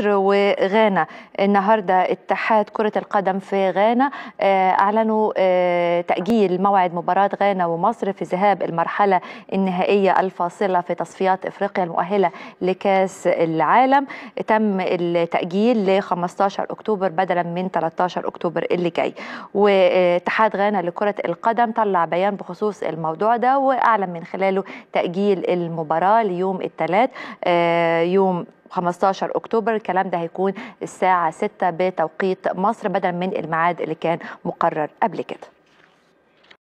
مصر وغانا النهارده اتحاد كرة القدم في غانا آه، اعلنوا آه، تأجيل موعد مباراة غانا ومصر في ذهاب المرحلة النهائية الفاصلة في تصفيات افريقيا المؤهلة لكاس العالم تم التأجيل ل 15 اكتوبر بدلا من 13 اكتوبر اللي جاي واتحاد غانا لكرة القدم طلع بيان بخصوص الموضوع ده واعلن من خلاله تأجيل المباراة ليوم الثلاث آه، يوم 15 اكتوبر الكلام ده هيكون الساعه 6 بتوقيت مصر بدل من الميعاد اللي كان مقرر قبل كده